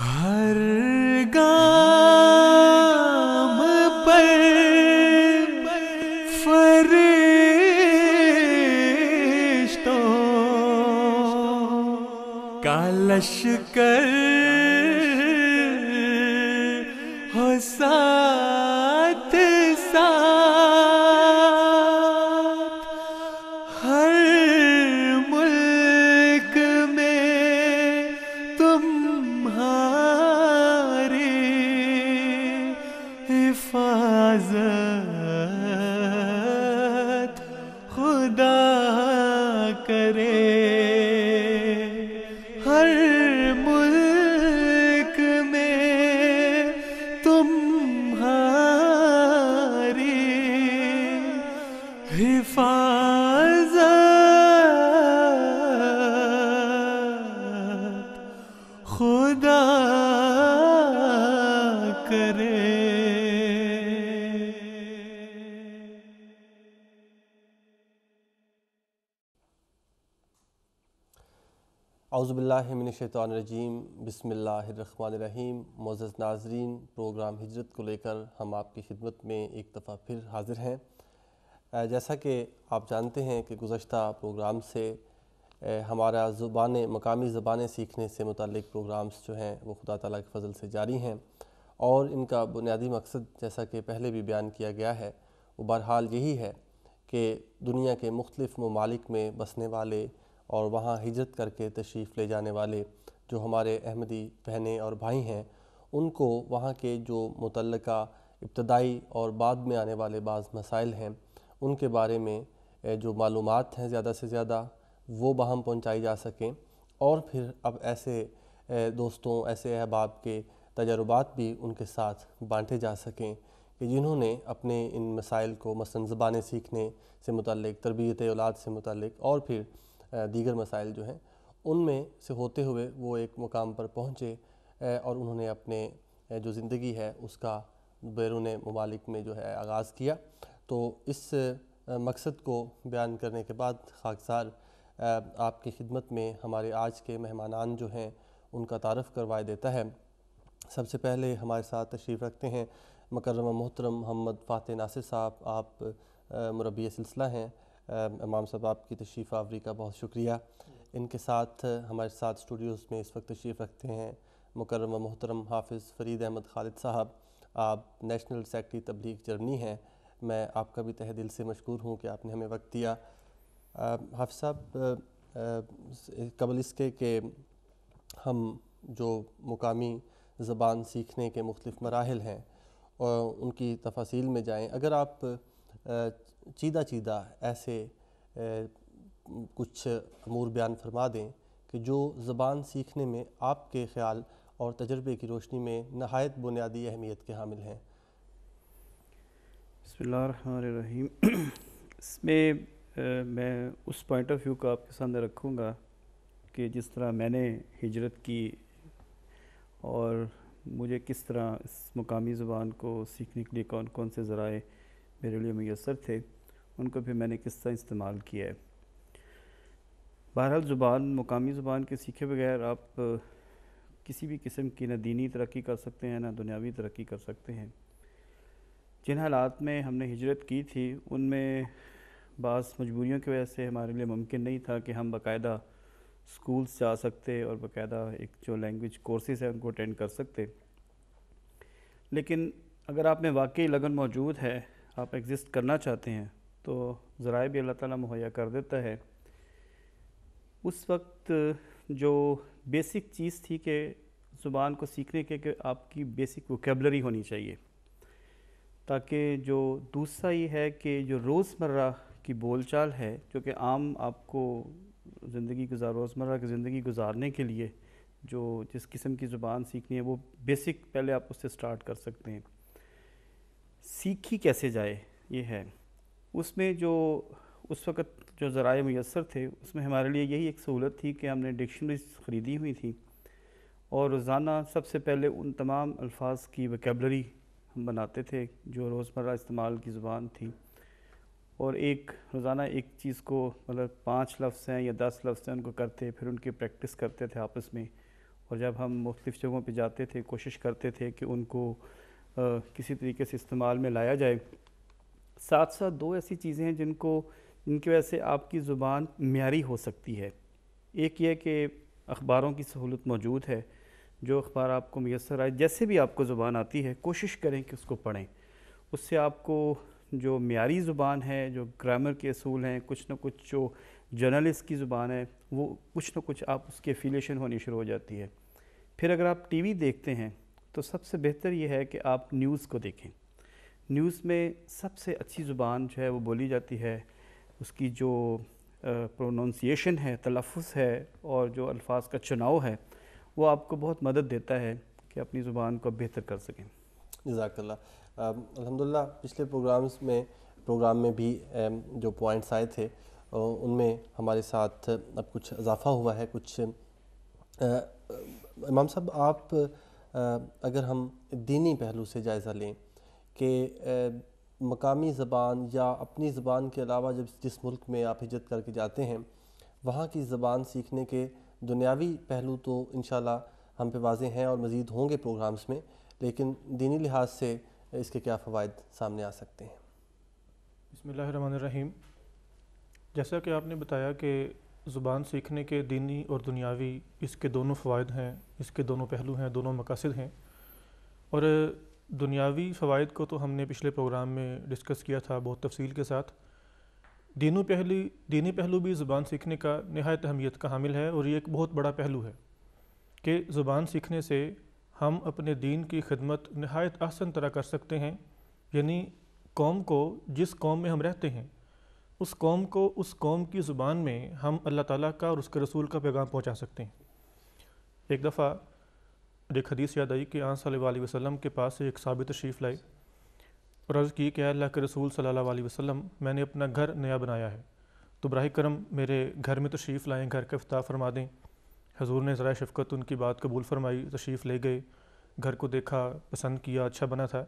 हर गाम पर फरिश्तों का लश्कर खुदा करे अज़बिल्लिमिनशैतरजीम बसमीम मोज़ नाजरीन प्रोग्राम हिजरत को लेकर हम आपकी खिदमत में एक दफ़ा फिर हाज़िर हैं जैसा कि आप जानते हैं कि गुज़शत प्रोग्राम से हमारा ज़ुबान मकामी ज़बानें सीखने से मुतक प्रोग्राम्स जो हैं वो खुदा तला के फजल से जारी हैं और इनका बुनियादी मकसद जैसा कि पहले भी बयान किया गया है वो बहरहाल यही है कि दुनिया के मुख्तफ ममालिक में बसने वाले और वहाँ हिजरत करके तशरीफ़ ले जाने वाले जो हमारे अहमदी बहनें और भाई हैं उनको वहाँ के जो मुतल इब्तदाई और बाद में आने वाले बाज़ मसाइल हैं उनके बारे में जो मालूम हैं ज़्यादा से ज़्यादा वो बाहम पहुंचाई जा सकें और फिर अब ऐसे दोस्तों ऐसे अहबाब के तजर्बात भी उनके साथ बांटे जा सकें कि जिन्होंने अपने इन मसाइल को मसन ज़बान सीखने से मुतक तरबियत औलाद से मुतक और फिर दीगर मसाइल जो हैं उनमें से होते हुए वो एक मुकाम पर पहुँचे और उन्होंने अपने जो ज़िंदगी है उसका बैरून ममालिक में जो है आगाज़ किया तो इस मकसद को बयान करने के बाद खाकसार आपकी खिदमत में हमारे आज के मेहमानान जो हैं उनका तारफ़ करवाए देता है सबसे पहले हमारे साथ तशरीफ़ रखते हैं मकरम मोहतरम मोहम्मद फ़ातह नासिर साहब आप मुरबी सिलसिला हैं इमाम साहब आपकी तशरीफ़ आवरी का बहुत शुक्रिया इनके साथ हमारे साथ स्टूडियोज़ में इस वक्त तशरीफ़ रखते हैं मुकरम मोहतरम हाफिज़ फ़रीद अहमद खालिद साहब आप नेशनल सेक्रटरी तबलीग जर्नी हैं मैं आपका भी तह दिल से मशहूर हूँ कि आपने हमें वक्त दिया हाफि साहब कबल इसके के हम जो मुकामी ज़बान सीखने के मुख्तफ मराहल हैं और उनकी तफासिल में जाएँ अगर आप चीदा चीदा ऐसे कुछ अमूर बयान फरमा दें कि जो ज़बान सीखने में आपके ख्याल और तजर्बे की रोशनी में नहायत बुनियादी अहमियत के हामिल हैं बसमीम इसमें मैं उस पॉइंट ऑफ व्यू को आपके सामने रखूँगा कि जिस तरह मैंने हिजरत की और मुझे किस तरह इस मुकामी ज़ुबान को सीखने के लिए कौन कौन से ज़राए मेरे लिए मैसर थे उनको भी मैंने किस तरह इस्तेमाल किया है बहरहाल ज़ुबान मकामी ज़ुबान के सीखे बगैर आप किसी भी किस्म की ना दीनी तरक्की कर सकते हैं ना दुनियावी तरक्की कर सकते हैं जिन हालात में हमने हिजरत की थी उनमें बास मजबूरियों की वजह से हमारे लिए मुमकिन नहीं था कि हम बकायदा स्कूल्स जा सकते और बाकायदा एक जो लैंग्वेज कोर्सेज हैं उनको अटेंड कर सकते लेकिन अगर आप में वाकई लगन मौजूद है आप एग्ज़िस्ट करना चाहते हैं तो ज़रा भी अल्लाह ताला मुहैया कर देता है उस वक्त जो बेसिक चीज़ थी कि ज़ुबान को सीखने के कि आपकी बेसिक वोकेबलरी होनी चाहिए ताकि जो दूसरा ये है कि जो रोज़मर्रा की बोलचाल है जो कि आम आपको ज़िंदगी गुजार रोज़मर्रा की ज़िंदगी गुजारने के लिए जो जिस किस्म की ज़ुबान सीखनी है वो बेसिक पहले आप उससे स्टार्ट कर सकते हैं सीखी कैसे जाए ये है उसमें जो उस वक़्त जो ज़रा मैसर थे उसमें हमारे लिए यही एक सहूलत थी कि हमने डिक्शनरीज ख़रीदी हुई थी और रोज़ाना सबसे पहले उन तमाम अल्फाज की वकेबलरी हम बनाते थे जो रोज़मर्रा इस्तेमाल की ज़ुबान थी और एक रोज़ाना एक चीज़ को मतलब पाँच लफ्ज़ हैं या दस लफ्ज़ हैं उनको करते फिर उनकी प्रैक्टिस करते थे आपस में और जब हम मुख्तफ जगहों पर जाते थे कोशिश करते थे कि उनको आ, किसी तरीके से इस्तेमाल में लाया जाए साथ साथ दो ऐसी चीज़ें हैं जिनको जिनकी वजह से आपकी ज़ुबान मीरी हो सकती है एक ये कि अखबारों की सहूलत मौजूद है जो अखबार आपको मैसर आए जैसे भी आपको ज़ुबान आती है कोशिश करें कि उसको पढ़ें उससे आपको जो मीरी ज़ुबान है जो ग्रामर के असूल हैं कुछ ना कुछ जो जर्नलिस्ट की ज़ुबान है वो कुछ ना कुछ आप उसकी एफिलेशन होनी शुरू हो जाती है फिर अगर आप वी देखते हैं तो सबसे बेहतर ये है कि आप न्यूज़ को देखें न्यूज़ में सबसे अच्छी ज़ुबान जो है वो बोली जाती है उसकी जो प्रोनाउंसिएशन है तलफ़ है और जो अल्फाज का चुनाव है वो आपको बहुत मदद देता है कि अपनी ज़ुबान को बेहतर कर सकें जजाकल्ला अलहमदिल्ला पिछले प्रोग्राम्स में प्रोग्राम में भी जो पॉइंट्स आए थे उनमें हमारे साथ अब कुछ इजाफ़ा हुआ है कुछ इमाम साहब आप अगर हम दीनी पहलू से जायज़ा लें कि मकामी ज़बान या अपनी ज़बान के अलावा जब जिस मुल्क में आप हिजत करके जाते हैं वहाँ की ज़बान सीखने के दुनियावी पहलू तो इन हम पे वाजे हैं और मज़ीद होंगे प्रोग्राम्स में लेकिन दीनी लिहाज से इसके क्या फ़वाद सामने आ सकते हैं बसमीम जैसा कि आपने बताया कि ज़ुबान सीखने के दीनी और दुनियावी इसके दोनों फ़वाद हैं इसके दोनों पहलू हैं दोनों मकासद हैं और दुनियावी फ़वाद को तो हमने पिछले प्रोग्राम में डिस्कस किया था बहुत तफसील के साथ दीनों पहली दीनी पहलू भी ज़ुबान सीखने का नहायत अहमियत का हामिल है और ये एक बहुत बड़ा पहलू है कि ज़ुबान सीखने से हम अपने दीन की खिदमत नहायत आसन तरह कर सकते हैं यानी कौम को जिस कौम में हम रहते हैं उस कौम को उस कौम की ज़ुबान में हम अल्लाह ताला का और उसके रसूल का पैगाम पहुंचा सकते हैं एक दफ़ा एक हदीस याद आई कि आँ सल वसलम के पास एक सबित शरीफ लाई और अर्ज़ की कि अल्लाह के रसूल सल्ला वसम मैंने अपना घर नया बनाया है तो ब्राह करम मेरे घर में तशरीफ़ लाएँ घर का अफ्ताह फरमा दें हजूर ने ज़रा शफकत उनकी बात कबूल फरमाई तशरीफ़ ले गए घर को देखा पसंद किया अच्छा बना था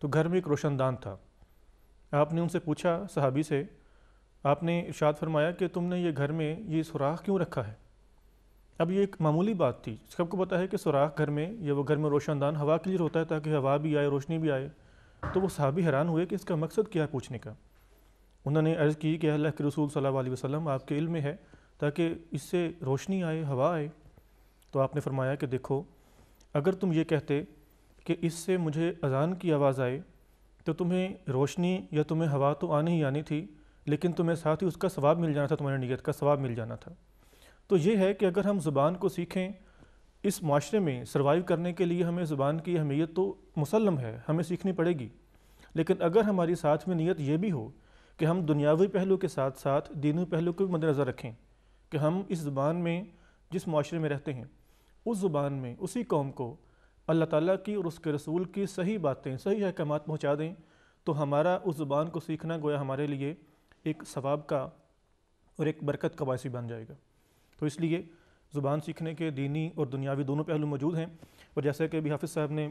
तो घर में एक रोशनदान था आपने उनसे पूछा सहाबी से आपने इर्शाद फरमाया कि तुमने ये घर में ये सुराख क्यों रखा है अब ये एक मामूली बात थी सबको पता है कि सुराख घर में या वो घर में रोशनदान हवा के लिए होता है ताकि हवा भी आए रोशनी भी आए तो वो सहाबी हैरान हुए कि इसका मकसद क्या है पूछने का उन्होंने अर्ज़ की कि अल्लाह के रसूल सल्लल्लाहु अलैहि वसल्लम आपके इल्म में है ताकि इससे रोशनी आए हवा आए तो आपने फरमाया कि देखो अगर तुम ये कहते कि इससे मुझे अजान की आवाज़ आए तो तुम्हें रोशनी या तुम्हें हवा तो आनी ही आनी थी लेकिन तुम्हें साथ ही उसका सवाब मिल जाना था तुम्हारी नीयत का सवाब मिल जाना था तो ये है कि अगर हम ज़ुबान को सीखें इस माशरे में सर्वाइव करने के लिए हमें ज़ुबान की अहमियत तो मुसलम है हमें सीखनी पड़ेगी लेकिन अगर हमारी साथ में नीयत ये भी हो कि हम दुनियावी पहलू के साथ साथ दीनी पहलू को भी मद्देनज़र रखें कि हम इस ज़ुबान में जिस माशरे में रहते हैं उस ज़ुबान में उसी कौम को अल्लाह ताला की और उसके रसूल की सही बातें सही अहकाम पहुँचा दें तो हमारा उस ज़ुबान को सीखना गोया हमारे लिए एक सवाब का और एक बरकत का बायसी बन जाएगा तो इसलिए ज़ुबान सीखने के दीनी और दुनियावी दोनों पहलू मौजूद हैं और जैसे कि अभी हाफिज़ साहब ने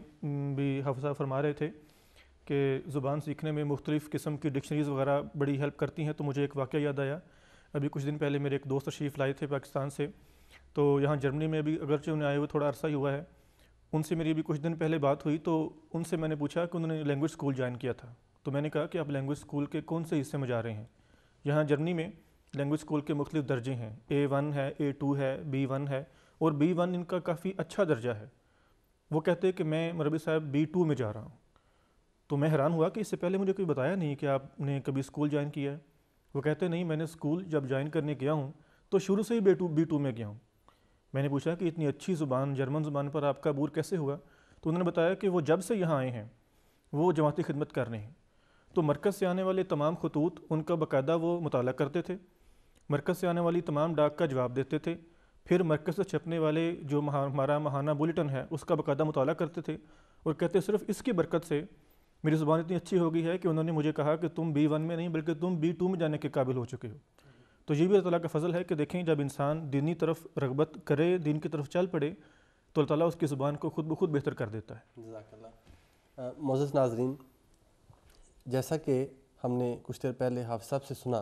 भी हाफिज़ साहब फरमा रहे थे कि ज़ुबान सीखने में मुख्तलिफ़ किस्म की डिक्शनरीज़ वगैरह बड़ी हेल्प करती हैं तो मुझे एक वाक़ याद आया अभी कुछ दिन पहले मेरे एक दोस्त तशरीफ़ लाए थे पाकिस्तान से तो यहाँ जर्मनी में अभी अगरचे उन्हें आए हुए थोड़ा अरसा ही हुआ है उनसे मेरी अभी कुछ दिन पहले बात हुई तो उनसे मैंने पूछा कि उन्होंने लैंग्वेज स्कूल ज्वाइन किया था तो मैंने कहा कि आप लैंग्वेज स्कूल के कौन से हिस्से में जा रहे हैं यहाँ जर्मनी में लैंग्वेज स्कूल के मुख्तु दर्जे हैं ए वन है ए टू है बी वन है और बी वन इनका काफ़ी अच्छा दर्जा है वो कहते हैं कि मैं मरबी साहब बी टू में जा रहा हूँ तो मैं हैरान हुआ कि इससे पहले मुझे कोई बताया नहीं कि आपने कभी स्कूल ज्वाइन किया है वो कहते नहीं मैंने स्कूल जब ज्वाइन करने गया हूँ तो शुरू से ही बी टू बी टू में गया हूँ मैंने पूछा कि इतनी अच्छी ज़ुबान जर्मन ज़ुबान पर आपका बूर कैसे हुआ तो उन्होंने बताया कि वो जब से यहाँ आए हैं वो जमाती खिदमत कर रहे हैं तो मरकज़ से आने वाले तमाम खतूत उनका बाकायदा वो मुताल करते थे मरकज़ से आने वाली तमाम डाक का जवाब देते थे फिर मरकज़ से छपने वाले जो हमारा महाना बुलेटिन है उसका बाकायदा मुताल करते थे और कहते सिर्फ इसकी बरकत से मेरी ज़ुबान इतनी अच्छी हो गई है कि उन्होंने मुझे कहा कि तुम बी वन में नहीं बल्कि तुम बी टू में जाने के काबिल हो चुके हो तो ये भी अल्लाह का फजल है कि देखें जब इंसान दीनी तरफ रगबत करे दीन की तरफ चल पड़े तो अल्लाह ताला उसकी ज़ुबान को खुद ब खुद बेहतर कर देता है मोज़ नाजरीन जैसा कि हमने कुछ देर पहले हाफ साहब से सुना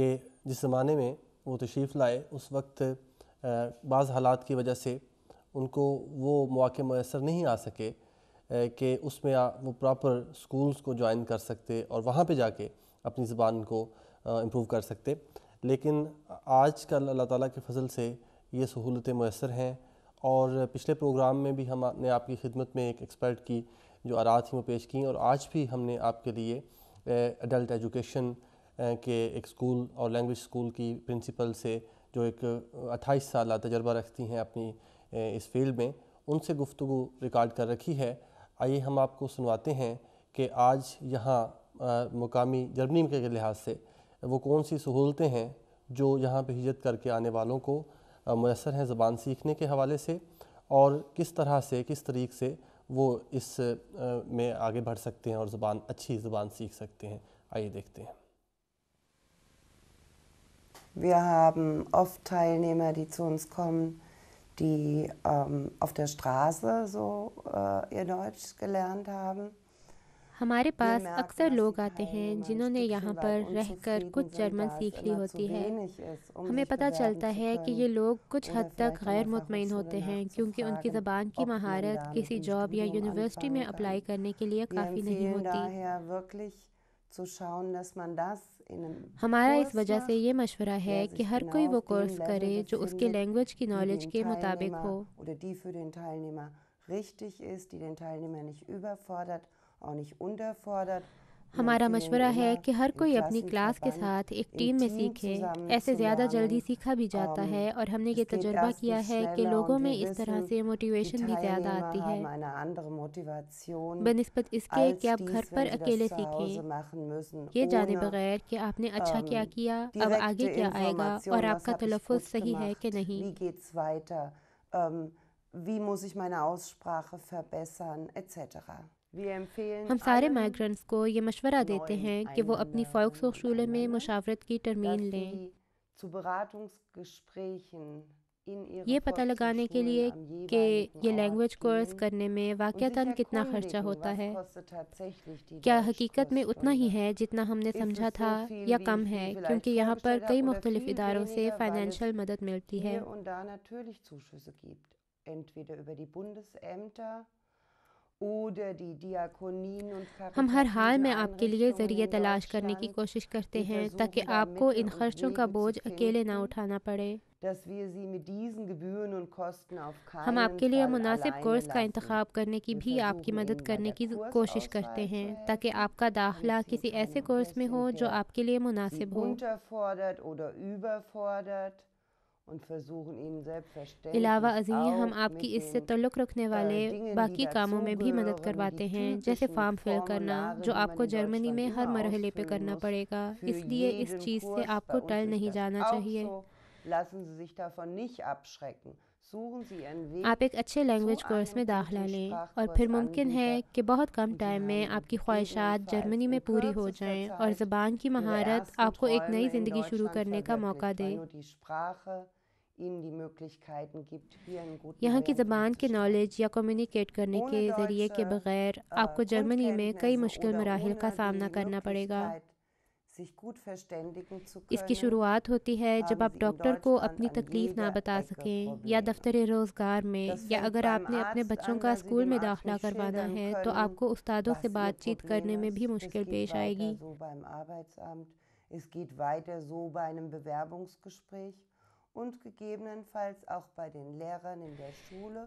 कि जिस ज़माने में वो तशरीफ़ लाए उस वक्त बाज़ हालात की वजह से उनको वो मौक़े मैसर नहीं आ सके कि उसमें वो प्रॉपर स्कूल्स को ज्वाइन कर सकते और वहाँ पे जाके अपनी ज़बान को इम्प्रूव कर सकते लेकिन आज कल अल्लाह ताला के फजल से ये सहूलतें मैसर हैं और पिछले प्रोग्राम में भी हमने आपकी खिदमत में एक एक्सपर्ट की जो आरा थी वो पेश की और आज भी हमने आपके लिए एडल्ट एजुकेशन के एक स्कूल और लैंग्वेज स्कूल की प्रिंसिपल से जो एक अट्ठाईस साल तजर्बा रखती हैं अपनी इस फील्ड में उनसे गुफ्तु रिकॉर्ड कर रखी है आइए हम आपको सुनवाते हैं कि आज यहाँ मुकामी जर्मनी के लिहाज से वो कौन सी सहूलतें हैं जो यहाँ पर हिजरत करके आने वालों को मैसर हैं ज़बान सीखने के हवाले से और किस तरह से किस तरीक़ से वो इस में आगे बढ़ सकते हैं और ज़बान अच्छी ज़बान सीख सकते हैं आइए देखते हैं Wir haben oft Teilnehmer, die zu uns kommen, die ähm, auf der Straße so äh, ihr Deutsch gelernt haben. हमारे पास अक्सर लोग आते हैं जिन्होंने यहाँ पर रहकर कुछ जर्मन सीख ली होती है um हमें पता चलता है कि ये लोग कुछ हद तक गैर मुतमिन होते हैं क्योंकि उनकी ज़बान की महारत किसी जॉब या यूनिवर्सिटी में अप्लाई करने के लिए काफ़ी नहीं होती हमारा इस वजह से ये मशवरा है कि हर कोई वो कोर्स करे जो उसके लैंग्वेज की नॉलेज के मुताबिक हो richtig ist, die den Teilnehmer nicht überfordert, auch nicht unterfordert. हमारा मशवरा है कि हर कोई अपनी क्लास के साथ एक टीम में सीखे ऐसे ज़्यादा जल्दी सीखा भी जाता um, है और हमने ये तजुर्बा किया है कि लोगों में इस तरह से मोटिवेशन भी ज़्यादा आती है बनस्बत इसके कि आप घर पर अकेले सीखें ये जाने बगैर कि आपने अच्छा um, क्या किया अब आगे क्या आएगा और आपका तलफ़ सही है कि नहीं um, Wie muss ich meine Aussprache verbessern, etc. हम सारे माइग्रेंट्स को ये मशवरा देते हैं कि वो अपनी फ़ोक्सोशूले में मुशावरत की तरमीन लें ये पता लगाने के लिए कि ये लैंग्वेज कोर्स करने में वाक़ता कितना खर्चा होता है क्या हकीकत में उतना ही है जितना हमने समझा था या कम है क्योंकि यहाँ पर कई मुख्तलिफ इदारों से फाइनेंशियल मदद मिलती है हम हर हाल में आपके लिए ज़रिए तलाश करने की कोशिश करते हैं ताकि आपको इन खर्चों का बोझ अकेले ना उठाना पड़े हम आपके लिए मुनासिब कोर्स का इंतखब करने की भी आपकी मदद करने की कोशिश करते हैं ताकि आपका दाखला किसी ऐसे कोर्स में हो जो आपके लिए मुनासिब हो इलावा अजी हम आपकी इससे तल्लुक़ रखने äh, वाले बाकी कामों में भी मदद करवाते हैं जैसे फॉर्म फिल करना जो आपको जर्मनी में हर मरहले पे करना पड़ेगा इसलिए इस चीज़ से आपको टल नहीं जाना चाहिए आप एक अच्छे लैंग्वेज कोर्स में दाखिला लें और फिर मुमकिन है कि बहुत कम टाइम में आपकी ख्वाहिशात जर्मनी में पूरी हो जाएं और ज़बान की महारत आपको एक नई ज़िंदगी शुरू करने का मौका दे यहाँ की ज़बान के नॉलेज या कम्युनिकेट करने के ज़रिए के बगैर äh, आपको जर्मनी में कई मुश्किल मराहल का सामना करना पड़ेगा इसकी शुरुआत होती है जब आप डॉक्टर को अपनी तकलीफ ना बता सकें या दफ्तर रोज़गार में या अगर आपने अपने बच्चों का स्कूल में दाखिला करवाना है तो आपको उस्तादों से बातचीत करने में भी मुश्किल पेश आएगी Es geht weiter so bei einem Bewerbungsgespräch.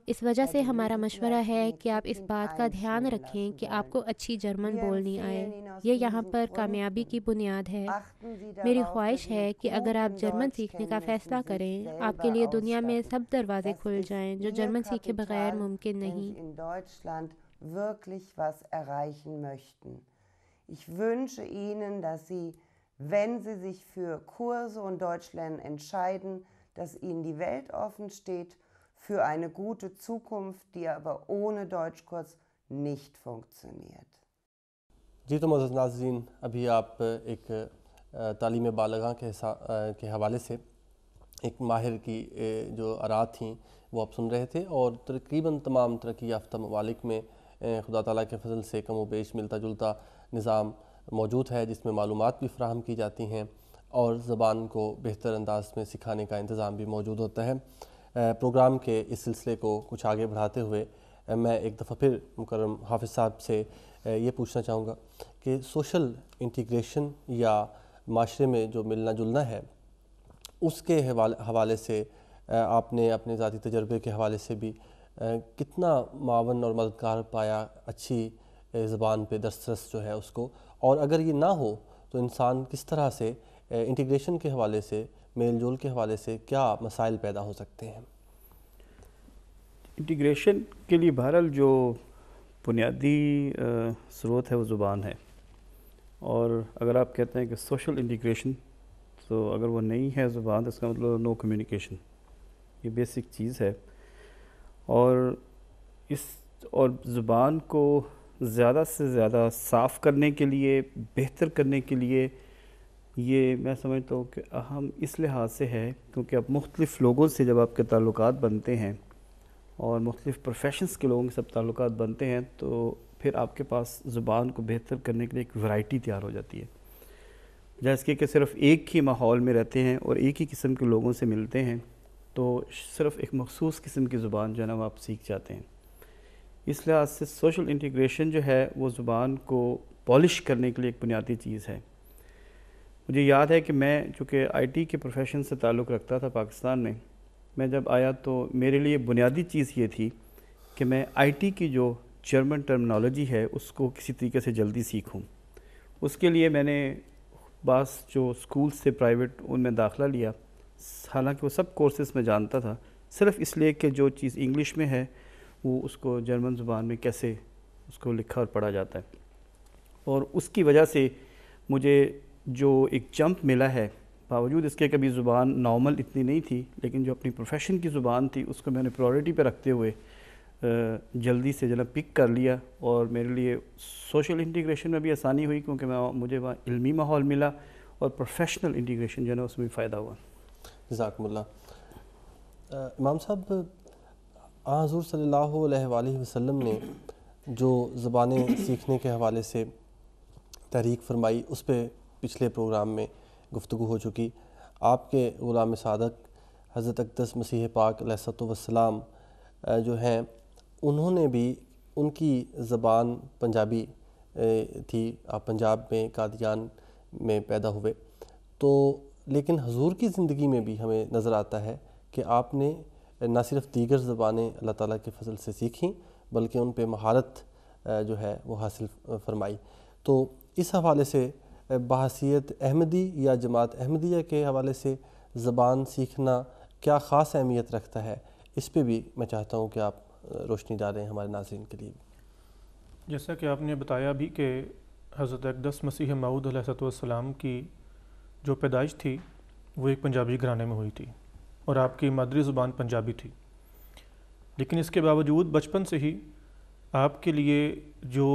इस वजह से हमारा मशवरा है कि आप इस बात का ध्यान रखें कि आपको अच्छी जर्मन बोलनी आए ये यहाँ पर कामयाबी की बुनियाद है मेरी ख्वाहिश है कि अगर आप जर्मन सीखने का फैसला करें आपके लिए दुनिया में सब दरवाजे खुल जाएं जो जर्मन सीखे बगैर मुमकिन नहीं Ich wünsche Ihnen, dass Sie, wenn Sie sich für Kurse und Deutschlernen entscheiden, dass ihnen die Welt offen steht für eine gute Zukunft, die aber ohne Deutschkurs nicht funktioniert. जी तो मज़ नाजीन अभी आप एक तालीम बालगा के के हवाले से एक माहिर की जो आरात थी वो आप सुन रहे थे और तकरीबन तमाम तरक्की याफ्ता ममालिक में खुदा ताली के फजल से कम वेश मिलता जुलता निज़ाम मौजूद है जिसमें मालूम भी फ्राहम की जाती हैं और ज़बान को बेहतर अंदाज में सिखाने का इंतज़ाम भी मौजूद होता है प्रोग्राम के इस सिलसिले को कुछ आगे बढ़ाते हुए मैं एक दफ़ा फिर मुकरम हाफिज़ साहब से ये पूछना चाहूँगा कि सोशल इंटीग्रेशन या माशरे में जो मिलना जुलना है उसके हवाले से आपने अपने ज़ाती तजर्बे के हवाले से भी कितना मावन और मददगार पाया अच्छी ज़बान पे दस्तरस जो है उसको और अगर ये ना हो तो इंसान किस तरह से इंटीग्रेशन के हवाले से मेल जोल के हवाले से क्या मसाइल पैदा हो सकते हैं इंटीग्रेशन के लिए बहरहाल जो बुनियादी स्रोत है वो ज़ुबान है और अगर आप कहते हैं कि सोशल इंटीग्रेशन तो अगर वो नहीं है ज़ुबान तो इसका मतलब नो कम्युनिकेशन ये बेसिक चीज़ है और इस और ज़ुबान को ज़्यादा से ज़्यादा साफ़ करने के लिए बेहतर करने के लिए ये मैं समझता हूँ कि अहम इस लिहाज से है क्योंकि अब मुख्तलिफ़ लोगों से जब आपके ताल्लुक बनते हैं और मुख्तलिफ़ प्रोफेशंस के लोगों के सब ताल्लुक बनते हैं तो फिर आपके पास ज़ुबान को बेहतर करने के लिए एक वैरायटी तैयार हो जाती है जैसे कि सिर्फ एक ही माहौल में रहते हैं और एक ही किस्म के लोगों से मिलते हैं तो सिर्फ एक मखसूस किस्म की ज़ुबान जो है ना वो आप सीख जाते हैं इस लिहाज से सोशल इंटीग्रेशन जो है वो ज़ुबान को पॉलिश करने के लिए एक बुनियादी चीज़ है मुझे याद है कि मैं चूँकि आईटी के प्रोफेशन से ताल्लुक़ रखता था पाकिस्तान में मैं जब आया तो मेरे लिए बुनियादी चीज़ ये थी कि मैं आईटी की जो जर्मन टर्मिनोलॉजी है उसको किसी तरीके से जल्दी सीखूं उसके लिए मैंने बास जो स्कूल्स थे प्राइवेट उनमें दाखला लिया हालांकि वो सब कोर्सेज में जानता था सिर्फ इसलिए कि जो चीज़ इंग्लिश में है वो उसको जर्मन ज़ुबान में कैसे उसको लिखा और पढ़ा जाता है और उसकी वजह से मुझे जो एक जंप मिला है बावजूद इसके कभी ज़ुबान नॉर्मल इतनी नहीं थी लेकिन जो अपनी प्रोफेशन की ज़ुबान थी उसको मैंने प्रायोरिटी पे रखते हुए जल्दी से जल्द पिक कर लिया और मेरे लिए सोशल इंटीग्रेशन में भी आसानी हुई क्योंकि मैं मुझे वहाँ इलमी माहौल मिला और प्रोफेशनल इंटीग्रेशन जो है ना उसमें फ़ायदा हुआ जजाकमल्ला इमाम साहब हजूर सल्ला वसम ने जो ज़बानें सीखने के हवाले से तहरीक फरमाई उस पर पिछले प्रोग्राम में गुफ्तु हो चुकी आपके ग़ुलाम सादक हज़रत अकदस मसीह पाक वसलाम जो हैं उन्होंने भी उनकी ज़बान पंजाबी थी आप पंजाब में कादियान में पैदा हुए तो लेकिन हजूर की ज़िंदगी में भी हमें नज़र आता है कि आपने ना सिर्फ दीगर ज़बानें अल्लाह ताला के फजल से सीखी बल्कि उन पर महारत जो है वो हासिल फरमाई तो इस हवाले से बहसीत अहमदी या जमात अहमदिया के हवाले से ज़बान सीखना क्या ख़ास अहमियत रखता है इस पर भी मैं चाहता हूँ कि आप रोशनी डालें हमारे नाजरन के लिए जैसा कि आपने बताया भी कि हज़रत अकदस मसीह सलाम की जो पैदाइश थी वो एक पंजाबी घराने में हुई थी और आपकी मादरी ज़ुबान पंजाबी थी लेकिन इसके बावजूद बचपन से ही आपके लिए जो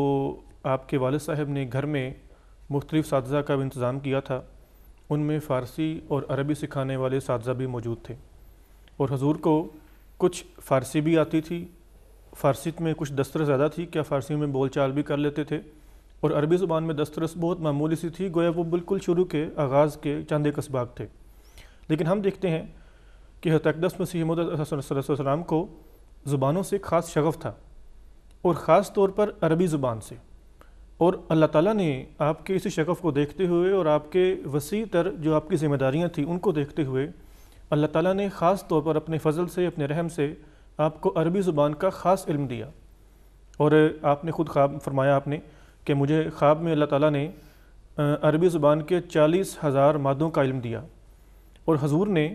आपके वाल साहब ने घर में मुख्तलिफ साजा का इंतज़ाम किया था उनमें फ़ारसी और अरबी सिखाने वाले साजा भी मौजूद थे और हजूर को कुछ फ़ारसी भी आती थी फ़ारसी में कुछ दस्तरस ज़्यादा थी क्या फ़ारसी में बोल चाल भी कर लेते थे और अरबी ज़ुबान में दस्तरस बहुत मामूली सी थी गोया वो बिल्कुल शुरू के आगाज़ के चंदे कस्बाक थे लेकिन हम देखते हैं कि हतकदस मसीह को ज़ुबानों से ख़ास शगफ़ था और ख़ास तौर पर अरबी ज़ुबान से और अल्लाह ताला ने आपके इसी शकफ़ को देखते हुए और आपके वसी तर जो आपकी ज़िम्मेदारियाँ थीं उनको देखते हुए अल्लाह ताला ने ख़ास तौर पर अपने फजल से अपने रहम से आपको अरबी ज़ुबान का ख़ास इल्म दिया और आपने ख़ुद ख्वाब फरमाया आपने कि मुझे ख्वाब में अल्लाह ताला ने अरबी ज़ुबान के चालीस हज़ार मादों का इल्म दिया और हजूर ने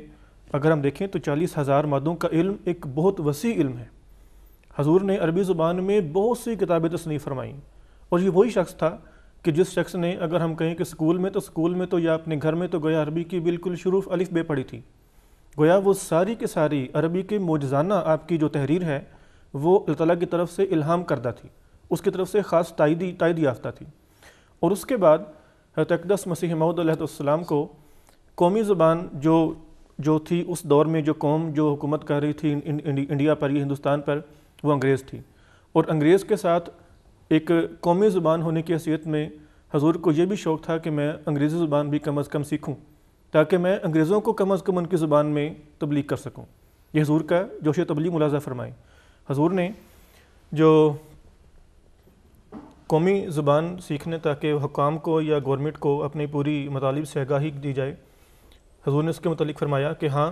अगर हम देखें तो चालीस हज़ार मादों का इल्म एक बहुत वसी इल्म है हजूर ने अरबी ज़ुबान में बहुत सी किताबें तसनीफ़ फरमाईं और ये वही शख्स था कि जिस शख्स ने अगर हम कहें कि स्कूल में तो स्कूल में तो या अपने घर में तो गोया अरबी की बिल्कुल शुरूफ अलिफ बे पढ़ी थी गोया वो सारी की सारी अरबी के मौजाना आपकी जो तहरीर है वो अल्लाह की तरफ से इल्हाम करदा थी उसकी तरफ से ख़ास तायदी तायद याफ्ता थी और उसके बाद हरतकदस मसीह महूदम को कौमी ज़ुबान जो जो थी उस दौर में जो कौम जो हुकूमत कर रही थी इंडिया पर या हिंदुस्तान पर वो अंग्रेज़ थी और अंग्रेज़ के साथ एक कौमी ज़ुबान होने की हैसियत में हजूर को यह भी शौक़ था कि मैं अंग्रेज़ी ज़ुबान भी कम अज़ कम सीखूँ ताकि मैं अंग्रेज़ों को कम अज़ कम उनकी ज़ुबान में तब्लीग कर सकूँ यह हजूर का जोश तबली मुलाजा फरमाए हजूर ने जो कौमी ज़ुबान सीखने ताकि हकाम को या गवर्नमेंट को अपनी पूरी मतलब से आगाही दी जाए हजूर ने उसके मतलब फरमाया कि हाँ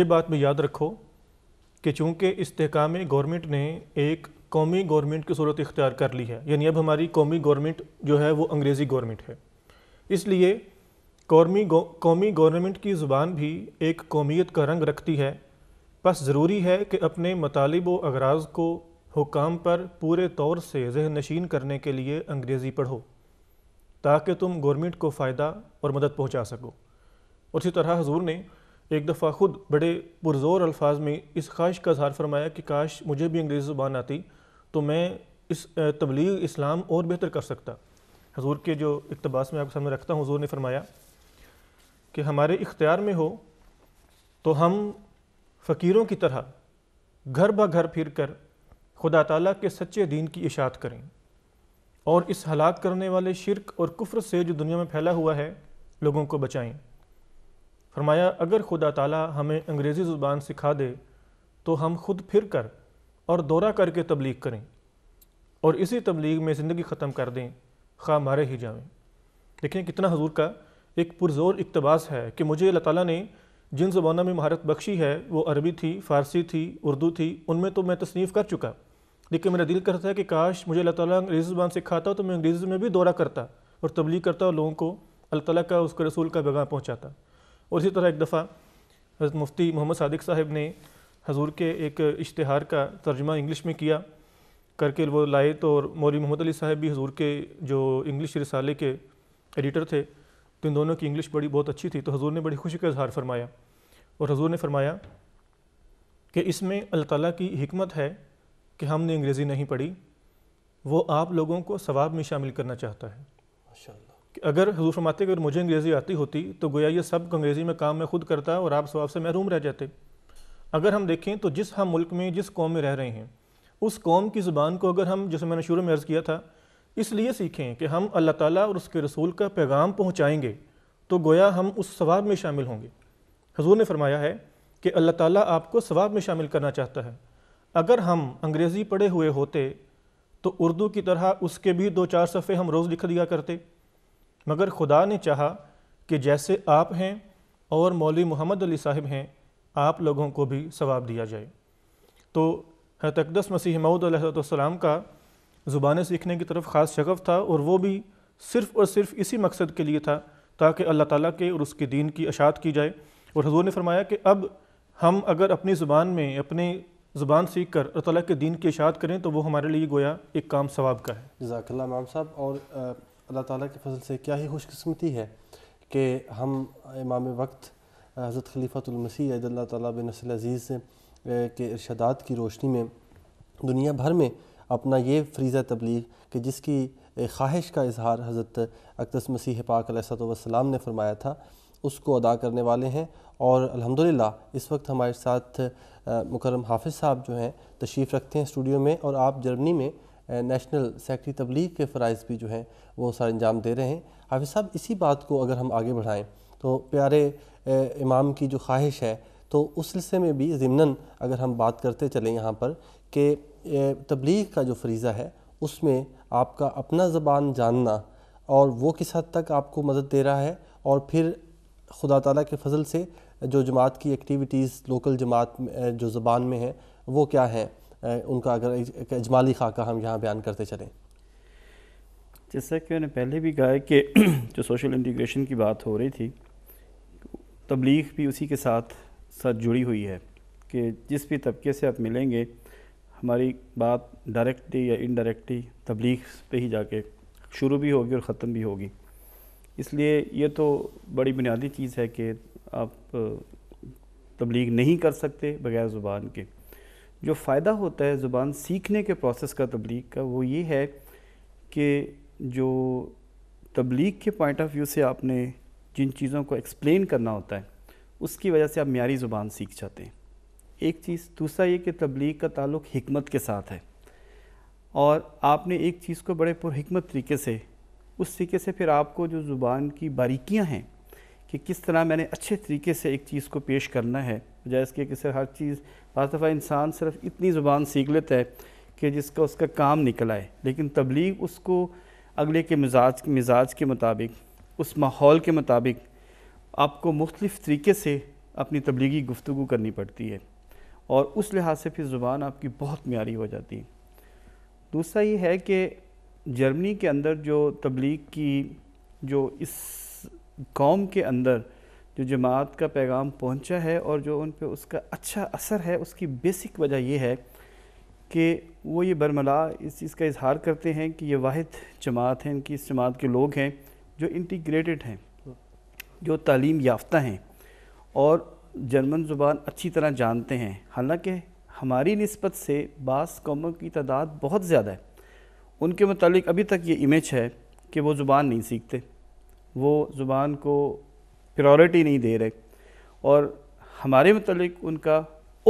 ये बात में याद रखो कि चूँकि इस्तेकाम गवर्नमेंट ने एक कौमी गवर्नमेंट की सूरत इख्तियार कर ली है यानी अब हमारी कौमी गवर्नमेंट जो है वो अंग्रेज़ी गवर्नमेंट है इसलिए कौमी कौमी गवर्नमेंट की ज़ुबान भी एक कौमीत का रंग रखती है बस ज़रूरी है कि अपने मतालब व अगराज को हुकाम पर पूरे तौर से जहन नशीन करने के लिए अंग्रेज़ी पढ़ो ताकि तुम गवर्नमेंट को फ़ायदा और मदद पहुँचा सको और इसी तरह हजूर ने एक दफ़ा ख़ुद बड़े पुरजोर अल्फाज में इस ख्वाहिश का इजहार फरमाया कि काश मुझे भी अंग्रेज़ी ज़ुबान आती तो मैं इस तबलीग इस्लाम और बेहतर कर सकता हजूर के जो इकतबास में आपके सामने रखता हूँ हजूर ने फरमाया कि हमारे इख्तियार में हो तो हम फ़कीरों की तरह घर ब घर फिर कर खुदा तला के सच्चे दीन की इशात करें और इस हलाक करने वाले शिरक और कुफ्र से जो दुनिया में फैला हुआ है लोगों को बचाएं फरमाया अगर खुदा ताला हमें अंग्रेज़ी ज़ुबान सिखा दे तो हम खुद फिर कर और दौरा करके तबलीग करें और इसी तबलीग में ज़िंदगी ख़त्म कर दें खा मारे ही जाएं देखें कितना हजूर का एक पुरजोर इकतबास है कि मुझे अल्लाह ताला ने जिन ज़बानों में महारत बख्शी है वो अरबी थी फ़ारसी थी उर्दू थी उनमें तो मैं तसनीफ़ कर चुका लेकिन मेरा दिल करता है कि काश मुझे अल्लाह ताला अंग्रेज़ी ज़बान सिखाता तो मैं अंग्रेज़ी में भी दौरा करता और तबलीग करता और लोगों को अल्लाह ताला का उसके रसूल का बेगा पहुँचाता और इसी तरह एक दफ़ा हज़रत मुफ्ती मोहम्मद सादिक साहब ने हजूर के एक इश्तहार का तर्जमा इंग्लिश में किया करके वो लाए तो और मौरी मोहम्मद अली साहब भी हजूर के जो इंग्लिश रिसाले के एडिटर थे तो इन दोनों की इंग्लिश बड़ी बहुत अच्छी थी तो हजूर ने बड़ी खुशी का इजहार फरमाया और हजूर ने फरमाया कि इसमें अल्लाह ताला की हमत है कि हमने अंग्रेज़ी नहीं पढ़ी वो आप लोगों को सवाब में शामिल करना चाहता है कि अगर हजूर फरमाते अगर मुझे अंग्रेज़ी आती होती तो गोया ये सब अंग्रेज़ी में काम मैं खुद करता और आप सवाब से महरूम रह जाते अगर हम देखें तो जिस हम मुल्क में जिस कौम में रह रहे हैं उस कौम की ज़ुबान को अगर हम जैसे मैंने शुरू में अर्ज़ किया था इसलिए सीखें कि हम अल्लाह ताला और उसके रसूल का पैगाम पहुँचाएँगे तो गोया हम उस सवाब में शामिल होंगे हजूर ने फरमाया है कि अल्लाह ताला आपको सवाब में शामिल करना चाहता है अगर हम अंग्रेज़ी पढ़े हुए होते तो उर्दू की तरह उसके भी दो चार सफ़े हम रोज़ लिख दिया करते मगर खुदा ने चाहा कि जैसे आप हैं और मौली मोहम्मद अली साहिब हैं आप लोगों को भी सवाब दिया जाए तो हर तकदस मसीह मऊदसम का ज़ुबान सीखने की तरफ ख़ास शगफ़ था और वो भी सिर्फ़ और सिर्फ इसी मकसद के लिए था ताकि अल्लाह ताला के और उसके दीन की अशात की जाए और हजूर ने फरमाया कि अब हम अगर अपनी ज़ुबान में अपनी ज़ुबान सीख कर अल्लाह ताली के दीन की अशात करें तो वो हमारे लिए गोया एक काम सवाब का है जजाकल्ला माम साहब और अल्लाह ताली के फजल से क्या ही खुशकस्मती है कि हम इमाम वक्त हज़रत खलीफ़तमसीह ताली बिन अज़ीज़ के इर्शादात की रोशनी में दुनिया भर में अपना ये फ्रीज़ा तबलीग कि जिसकी ख्वाहिश का इजहार हज़रत अकदस मसीह पाक वसलाम ने फरमाया था उसको अदा करने वाले हैं और अल्हम्दुलिल्लाह इस वक्त हमारे साथ मुकरम हाफिज़ साहब जो हैं तशरीफ़ रखते हैं स्टूडियो में और आप जर्मनी में नेशनल सेक्रेटरी तबलीग के फ़रज़ भी जो हैं वो सर अंजाम दे रहे हैं हाफिज़ साहब इसी बात को अगर हम आगे बढ़ाएँ तो प्यारे इमाम की जो ख्वाहिश है तो उस सिलसिले में भी ज़मनन अगर हम बात करते चलें यहाँ पर कि तबलीग का जो फरीज़ा है उसमें आपका अपना ज़बान जानना और वो किस हद तक आपको मदद दे रहा है और फिर खुदा ताला के फजल से जो जमात की एक्टिविटीज़ लोकल जमात जो ज़बान में है वो क्या है उनका अगर अजमाली खाका हम यहाँ बयान करते चलें जैसा कि मैंने पहले भी कहा है कि जो सोशल इंटीग्रेशन की बात हो रही थी तबलीग भी उसी के साथ साथ जुड़ी हुई है कि जिस भी तबके से आप मिलेंगे हमारी बात डायरेक्टली या इनडायरेक्टली तबलीग पे ही जाके शुरू भी होगी और ख़त्म भी होगी इसलिए ये तो बड़ी बुनियादी चीज़ है कि आप तबलीग नहीं कर सकते बगैर ज़ुबान के जो फ़ायदा होता है ज़ुबान सीखने के प्रोसेस का तबलीग का वो ये है कि जो तबलीग के पॉइंट ऑफ व्यू से आपने जिन चीज़ों को एक्सप्लेन करना होता है उसकी वजह से आप म्यारी ज़ुबान सीख जाते हैं एक चीज़ दूसरा ये कि तबलीग का ताल्लुक हमत के साथ है और आपने एक चीज़ को बड़े पुरहमत तरीके से उस तरीके से फिर आपको जो ज़ुबान की बारीकियाँ हैं कि किस तरह मैंने अच्छे तरीके से एक चीज़ को पेश करना है बजाय इसके कि सर हर चीज़ बज दफ़ा इंसान सिर्फ इतनी ज़ुबान सीख लेता है कि जिसका उसका काम निकल आए लेकिन तबलीग उसको अगले के मिजाज मिजाज के मुताबिक उस माहौल के मुताबिक आपको मुख्तलिफ़ तरीके से अपनी तबलीगी गुफ्तु करनी पड़ती है और उस लिहाज से फिर ज़ुबान आपकी बहुत म्यारी हो जाती है दूसरा ये है कि जर्मनी के अंदर जो तबलीग की जो इस कौम के अंदर जो जमात का पैगाम पहुंचा है और जो उन पर उसका अच्छा असर है उसकी बेसिक वजह यह है कि वो ये बरमला इस चीज़ का इजहार करते हैं कि ये वाद जमात हैं इनकी इस जमात के लोग हैं जो इंटीग्रेटेड हैं जो तालीम याफ्ता हैं और जर्मन ज़ुबान अच्छी तरह जानते हैं हालांकि हमारी नस्बत से बास कौमों की तादाद बहुत ज़्यादा है उनके मतलब अभी तक ये इमेज है कि वो ज़ुबान नहीं सीखते वो ज़ुबान को प्रायोरिटी नहीं दे रहे और हमारे मतलब उनका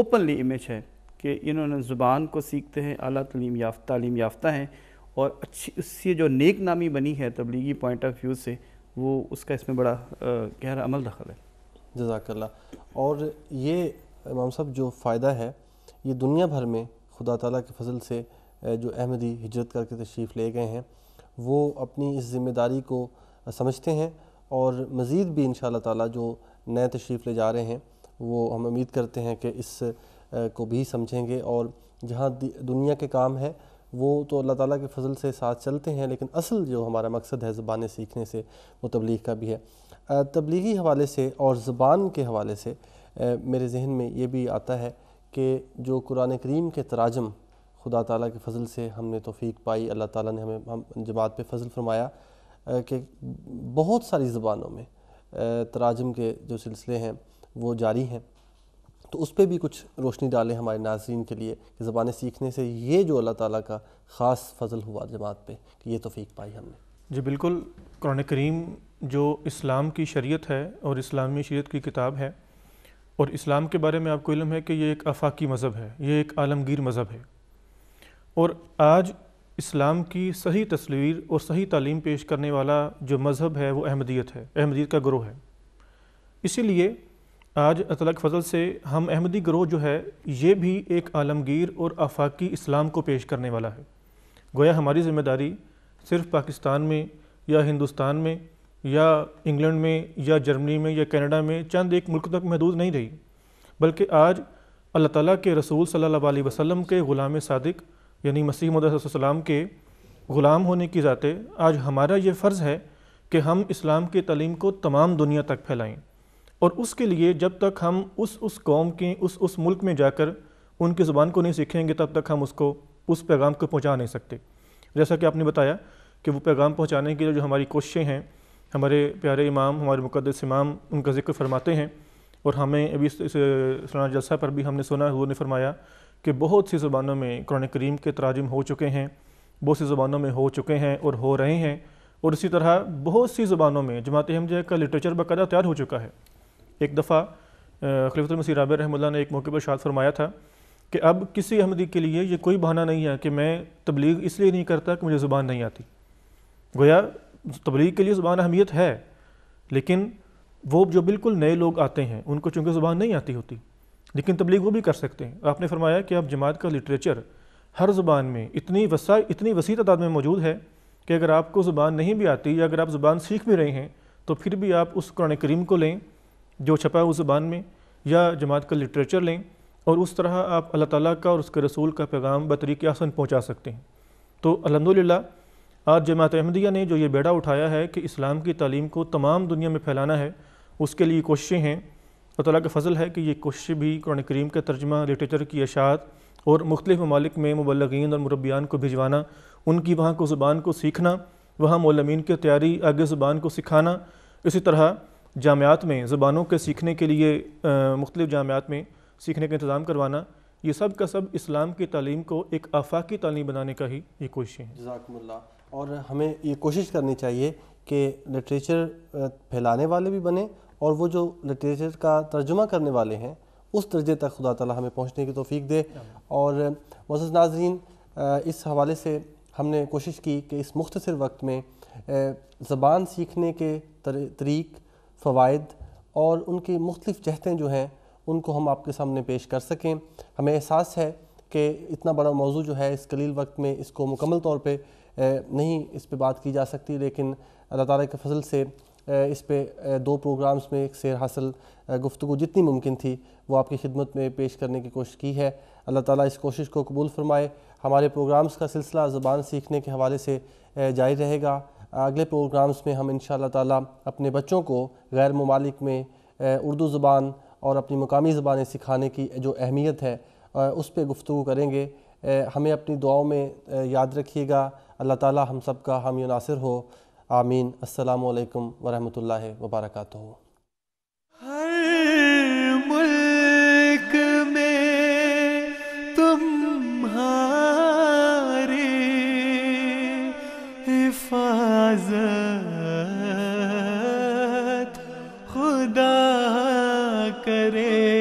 ओपनली इमेज है कि इन्होंने ज़ुबान को सीखते हैं अली तलीम याफ्ता तालीम याफ्ता हैं और अच्छी उससे जो नेक नामी बनी है तबलीगी पॉइंट ऑफ व्यू से वो उसका इसमें बड़ा गहरा अमल दखल है जजाकल्ला और ये इमाम साहब जो फ़ायदा है ये दुनिया भर में खुदा ताला के फजल से जो अहमदी हिजरत करके तशरीफ़ ले गए हैं वो अपनी इस ज़िम्मेदारी को समझते हैं और मज़ीद भी इन ताला जो नए तशरीफ़ ले जा रहे हैं वो हम उम्मीद करते हैं कि इस को भी समझेंगे और जहाँ दुनिया के काम है वो तो अल्लाह ताला के फजल से साथ चलते हैं लेकिन असल जो हमारा मकसद है ज़बान सीखने से वो तबलीग का भी है तबलीगी हवाले से और ज़बान के हवाले से मेरे जहन में ये भी आता है कि जो कुरान करीम के तराजम खुदा ताला के फजल से हमने तोफ़ी पाई अल्लाह ताला ने हमें हम जमात पे फजल फरमाया कि बहुत सारी ज़बानों में तराजम के जो सिलसिले हैं वो जारी हैं तो उस पर भी कुछ रोशनी डालें हमारे नाजरन के लिए कि ज़बान सीखने से ये जो अल्लाह ताली का ख़ास फजल हुआ जमात पर कि ये तोफ़ी पाई हमने जी बिल्कुल कुरान करीम जो इस्लाम की शरीय है और इस्लामी शरीत की किताब है और इस्लाम के बारे में आपको इलम है कि ये एक अफाकी मज़हब है ये एक आलमगीर मज़हब है और आज इस्लाम की सही तस्वीर और सही तालीम पेश करने वाला जो मज़हब है वो अहमदियत है अहमदियत का ग्रोह है इसीलिए आज अतलक फजल से हम अहमदी ग्रोह जो है ये भी एक आलमगीर और आफाकी इस्लाम को पेश करने वाला है गोया हमारी जिम्मेदारी सिर्फ पाकिस्तान में या हिंदुस्तान में या इंग्लैंड में या जर्मनी में या कनाडा में चंद एक मुल्क तक महदूद नहीं रही बल्कि आज अल्लाह ताला के रसूल सल्लल्लाहु अलैहि वसल्लम के ग़ुलाम सदक यानी मसीह मदसम के ग़ुलाम होने की ज़ाते आज हमारा ये फ़र्ज़ है कि हम इस्लाम की तलीम को तमाम दुनिया तक फैलाएँ और उसके लिए जब तक हम उस उस कौम के उस उस मुल्क में जाकर उनकी ज़ुबान को नहीं सीखेंगे तब तक हम उसको उस पैगाम को पहुंचा नहीं सकते जैसा कि आपने बताया कि वो पैगाम पहुंचाने के लिए जो हमारी कोशिशें हैं हमारे प्यारे इमाम हमारे मुकदस इमाम उनका जिक्र फरमाते हैं और हमें अभी इस सोना जलसा पर भी हमने सुना हुआ ने फरमाया कि बहुत सी ज़ुबानों में कुरान करीम के तराजम हो चुके हैं बहुत सी ज़ुबानों में हो चुके हैं और हो रहे हैं और इसी तरह बहुत सी ज़ुबानों में जमात अहमद का लिटरेचर बाकायदा तैयार हो चुका है एक दफ़ा मसी राब रहमल्ला ने एक मौके पर शाद फरमाया था कि अब किसी अहमदी के लिए ये कोई बहाना नहीं है कि मैं तबलीग इसलिए नहीं करता कि मुझे ज़ुबान नहीं आती गोया तबलीग के लिए ज़ुबान अहमियत है लेकिन वो जो बिल्कुल नए लोग आते हैं उनको चूँकि ज़ुबान नहीं आती होती लेकिन तबलीग वो भी कर सकते हैं आपने फरमाया कि आप जमात का लिटरेचर हर ज़ुबान में इतनी वसा इतनी वसी तादाद में मौजूद है कि अगर आपको ज़ुबान नहीं भी आती या अगर आप ज़ुबान सीख भी रहे हैं तो फिर भी आप उस कुरान करीम को लें जो छपा है उस ज़बान में या जमात का लिटरेचर लें और उस तरह आप अल्लाह ताला का और उसके रसूल का पैगाम बतरीक आसन पहुँचा सकते हैं तो अलहमदिल्ला आज जमात अहमदिया ने जो ये बेड़ा उठाया है कि इस्लाम की तालीम को तमाम दुनिया में फैलाना है उसके लिए कोशिशें हैं अल्लाह ताली का फजल है कि ये कोशिशें भी कुरान करीम का तर्जमा लिटरेचर की अशात और मुख्तलिफ़ ममालिक में मुबलगिन और मुरबियान को भिजवाना उनकी वहाँ को ज़ुबान को सीखना वहाँ मौलमीन की तैयारी आगे ज़ुबान को सिखाना इसी तरह जामियात में ज़बानों के सीखने के लिए मुख्तु जामियात में सीखने का इंतज़ाम करवाना ये सब का सब इस्लाम की तालीम को एक आफाकी तालीम बनाने का ही ये कोशिश है जजाकमल्ला और हमें ये कोशिश करनी चाहिए कि लिटरेचर फैलाने वाले भी बने और वो जो लिटरेचर का तर्जुमा करने वाले हैं उस दर्जे तक खुदा तला हमें पहुँचने की तोफ़ी दे और मज़ नाजरीन इस हवाले से हमने कोशिश की कि इस मुख्तर वक्त में ज़बान सीखने के तरीक़ फ़वाद और उनकी मुख्तफ जहतें जो हैं उनको हम आपके सामने पेश कर सकें हमें एहसास है कि इतना बड़ा मौजू जो है इस कलील वक्त में इसको मुकम्मल तौर पर नहीं इस पर बात की जा सकती लेकिन अल्लाह ताली के फजल से इस पर दो प्रोग्राम्स में एक सैर हासिल गुफ्तु जितनी मुमकिन थी वो आपकी खिदमत में पेश करने की कोशिश की है अल्लाह ताली इस कोशिश को कबूल फरमाए हमारे प्रोग्राम्स का सिलसिला ज़बान सीखने के हवाले से जारी रहेगा अगले प्रोग्राम्स में हम इन ताला अपने बच्चों को गैर ममालिक में उर्दू ज़बान और अपनी मकामी ज़बानें सिखाने की जो अहमियत है उस पर गुफ्तु करेंगे हमें अपनी दुआओं में याद रखिएगा अल्लाह ताला हम सब का हम यनासर हो आमीन अल्लाम वरहमल वबरकू हिफाजत खुदा करे